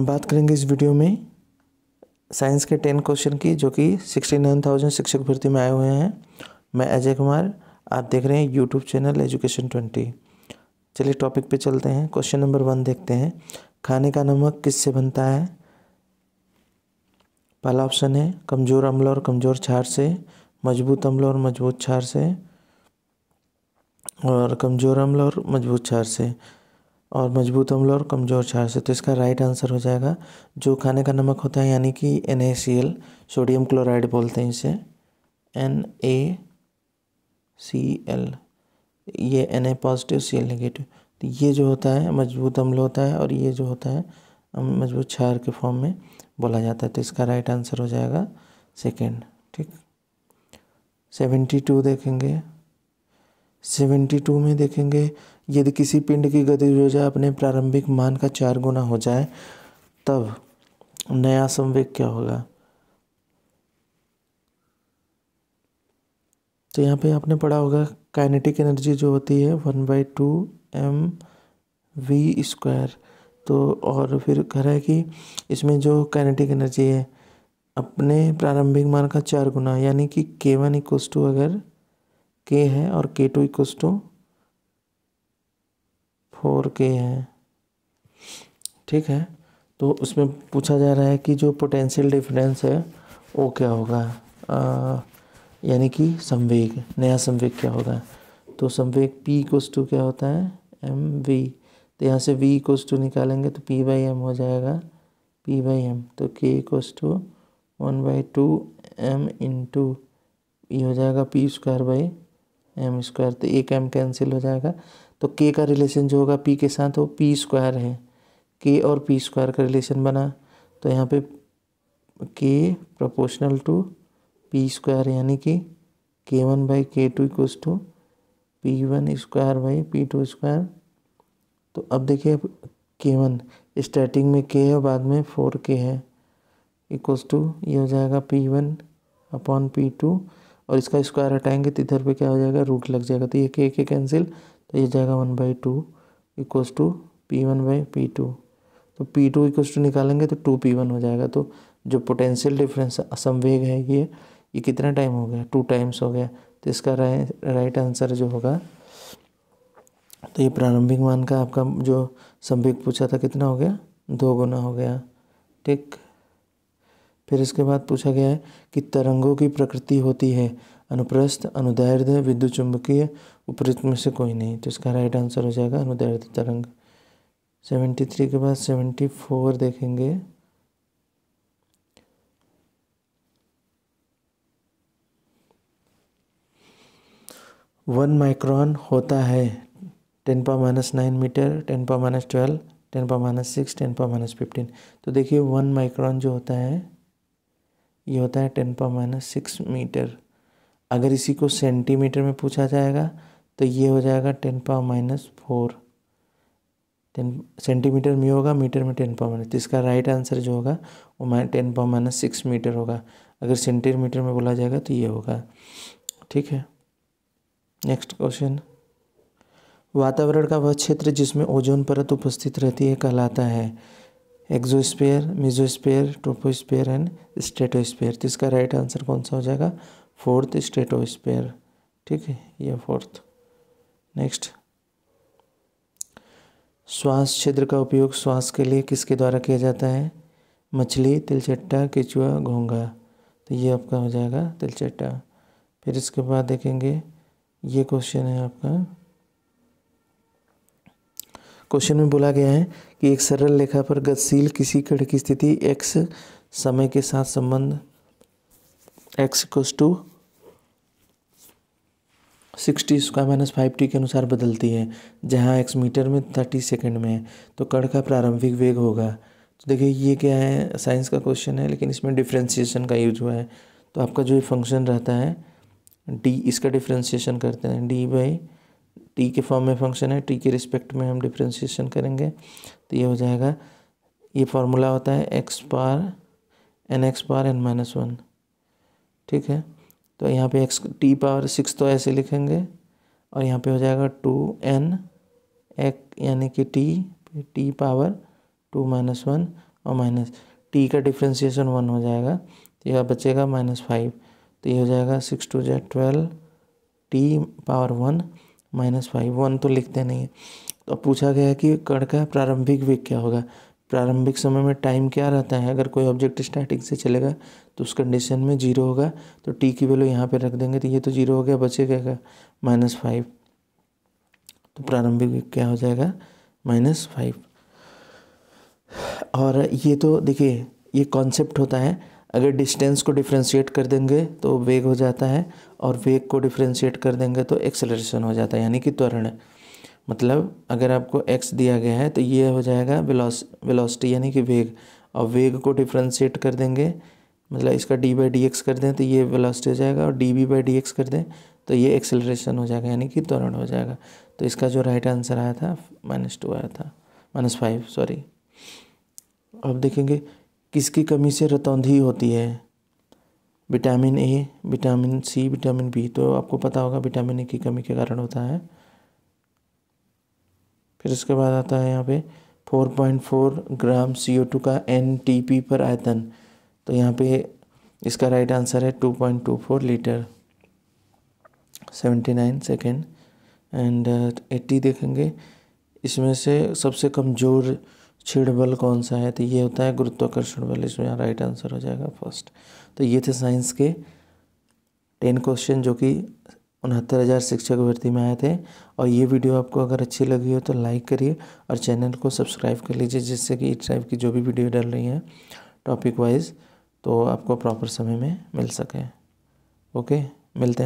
बात करेंगे इस वीडियो में साइंस के टेन क्वेश्चन की जो कि सिक्सटी नाइन थाउजेंड शिक्षक भर्ती में आए हुए हैं मैं अजय कुमार आप देख रहे हैं यूट्यूब चैनल एजुकेशन ट्वेंटी चलिए टॉपिक पे चलते हैं क्वेश्चन नंबर वन देखते हैं खाने का नमक किससे बनता है पहला ऑप्शन है कमज़ोर अम्ल और कमज़ोर छार से मजबूत अम्ल और मजबूत छार से और कमज़ोर अम्ल और मजबूत छार से और मजबूत अम्ल और कमज़ोर क्षार से तो इसका राइट आंसर हो जाएगा जो खाने का नमक होता है यानी कि N A C L sodium chloride बोलते हैं इसे एन ए सी एल ये N A positive C L negative तो ये जो होता है मजबूत अम्ल होता है और ये जो होता है मजबूत क्षार के फॉर्म में बोला जाता है तो इसका राइट आंसर हो जाएगा सेकेंड ठीक सेवेंटी टू देखेंगे सेवेंटी टू में देखेंगे यदि किसी पिंड की गति ऊर्जा अपने प्रारंभिक मान का चार गुना हो जाए तब नया संवेग क्या होगा तो यहाँ पे आपने पढ़ा होगा काइनेटिक एनर्जी जो होती है one by two M V square तो और फिर कह रहा है कि इसमें जो काइनेटिक एनर्जी है अपने प्रारंभिक मान का चार गुना यानी कि के वन इक्व टू अगर के है और के टू इक्वस टू फोर के है ठीक है तो उसमें पूछा जा रहा है कि जो पोटेंशियल डिफरेंस है वो क्या होगा यानी कि संवेग नया संवेग क्या होगा तो संवेग p इक्व टू क्या होता है एम वी तो यहाँ से v इक्व टू निकालेंगे तो p बाई एम हो जाएगा p बाई एम तो k equal to one by two M into ये हो जाएगा P square by M square तो एक एम कैंसिल हो जाएगा तो के का रिलेशन जो होगा पी के साथ वो पी स्क्वायर है के और पी स्क्वायर का रिलेशन बना तो यहाँ पे के प्रोपोर्शनल टू पी स्क्वायर यानी कि K one by K two equal to P one square by P two square तो अब देखिए के वन स्टार्टिंग में के है बाद में फोर के है इक्व टू ये हो जाएगा P one upon P two और इसका स्क्वायर हटाएंगे तो इधर पे क्या हो जाएगा रूट लग जाएगा तो ये के के कैंसिल तो ये जाएगा one by two equals to P one by P two तो पी टू इक्वस टू निकालेंगे तो टू पी वन हो जाएगा तो जो पोटेंशियल डिफरेंस असंवेग है ये ये कितना टाइम हो गया टू टाइम्स हो गया तो इसका राइट आंसर जो होगा तो ये प्रारंभिक मान का आपका जो संवेग पूछा था कितना हो गया दो गुना हो गया ठीक फिर इसके बाद पूछा गया है कि तरंगों की प्रकृति होती है अनुप्रस्थ अनुदैर्ध्य विद्युत चुंबकीय उपरित में से कोई नहीं तो इसका राइट आंसर हो जाएगा अनुदैर्ध्य तरंग सेवेंटी थ्री के बाद सेवेंटी फोर देखेंगे वन माइक्रॉन होता है ten power minus nine metre ten power minus twelve ten power minus six ten power minus fifteen तो देखिए वन माइक्रॉन जो होता है ये होता है ten power minus six metre अगर इसी को सेंटीमीटर में पूछा जाएगा तो ये हो जाएगा ten power minus four ten centimetre में होगा मीटर में टेन पावर माइनस तो इसका राइट आंसर जो होगा वो mine ten power minus six metre होगा अगर सेंटीमीटर में बोला जाएगा तो ये होगा ठीक है नेक्स्ट क्वेश्चन वातावरण का वह क्षेत्र जिसमें ओजोन परत उपस्थित रहती है कहलाता है एक्जोस्पेयर मिजोस्पेयर टोपोस्पेयर एंड स्टेटोस्पेयर तो इसका राइट आंसर कौन सा हो जाएगा फोर्थ स्टेटोस्पेयर ठीक है ये फोर्थ नेक्स्ट श्वास छिद्र का उपयोग श्वास के लिए किसके द्वारा किया जाता है मछली तिलचट्टा केचुआ घोंगा तो ये आपका हो जाएगा तिलचट्टा फिर इसके बाद देखेंगे ये क्वेश्चन है आपका क्वेश्चन में बोला गया है कि एक सरल रेखा पर गतिशील किसी कण की स्थिति एक्स समय के साथ संबंध X equals to sixty square minus five T के अनुसार बदलती है जहाँ एक्स मीटर में थर्टी सेकेंड में है तो कण का प्रारंभिक वेग होगा तो देखिए ये क्या है साइंस का क्वेश्चन है लेकिन इसमें डिफ्रेंशिएशन का यूज हुआ है तो आपका जो फंक्शन रहता है डी इसका डिफ्रेंशिएशन करते हैं डी बाई टी के फॉर्म में फंक्शन है टी के रिस्पेक्ट में हम डिफ्रेंशिएशन करेंगे तो ये हो जाएगा ये फार्मूला होता है X power N X power N minus one ठीक है तो यहाँ पे एक्स टी पावर सिक्स तो ऐसे लिखेंगे और यहाँ पे हो जाएगा टू एन एक यानी कि T T power two minus one और माइनस टी का डिफ्रेंशिएशन वन हो जाएगा तो यह बचेगा माइनस फाइव तो ये हो जाएगा सिक्स टू जै twelve T power one minus five one तो लिखते नहीं है तो अब पूछा गया है कि कण का प्रारंभिक वेग क्या होगा प्रारंभिक समय में टाइम क्या रहता है अगर कोई ऑब्जेक्ट स्टार्टिंग से चलेगा तो उस कंडीशन में जीरो होगा तो टी की वैल्यू यहाँ पे रख देंगे तो ये तो जीरो हो गया बचे क्या माइनस फाइव तो प्रारंभिक वेग क्या हो जाएगा माइनस फाइव और ये तो देखिए ये कॉन्सेप्ट होता है अगर डिस्टेंस को डिफ्रेंशिएट कर देंगे तो वेग हो जाता है और वेग को डिफ्रेंशिएट कर देंगे तो एक्सेलरेशन हो जाता है यानी कि त्वरण मतलब अगर आपको एक्स दिया गया है तो ये हो जाएगा वेलोस वेलोसिटी यानी कि वेग और वेग को डिफ्रेंशिएट कर देंगे मतलब इसका डी बाई डी एक्स कर दें तो ये वेलोसिटी हो जाएगा और D B by D X कर दें तो ये एक्सेलरेशन हो जाएगा यानी कि त्वरण हो जाएगा तो इसका जो राइट आंसर आया था माइनस टू आया था माइनस फाइव सॉरी अब देखेंगे किसकी कमी से रतौंधी होती है vitamin A vitamin C vitamin B तो आपको पता होगा विटामिन ए की कमी के कारण होता है फिर उसके बाद आता है यहाँ पे 4.4 ग्राम सी का एन पर आयतन तो यहाँ पे इसका राइट आंसर है 2.24 लीटर 79 सेकेंड एंड 80 देखेंगे इसमें से सबसे कमज़ोर क्षीण बल कौन सा है तो ये होता है गुरुत्वाकर्षण बल इसमें यहाँ राइट आंसर हो जाएगा फर्स्ट तो ये थे साइंस के टेन क्वेश्चन जो कि उनहत्तर हज़ार शिक्षक भर्ती में आए थे और ये वीडियो आपको अगर अच्छी लगी हो तो लाइक करिए और चैनल को सब्सक्राइब कर लीजिए जिससे कि इस टाइप की जो भी वीडियो डाल रही हैं टॉपिक वाइज तो आपको प्रॉपर समय में मिल सके ओके मिलते हैं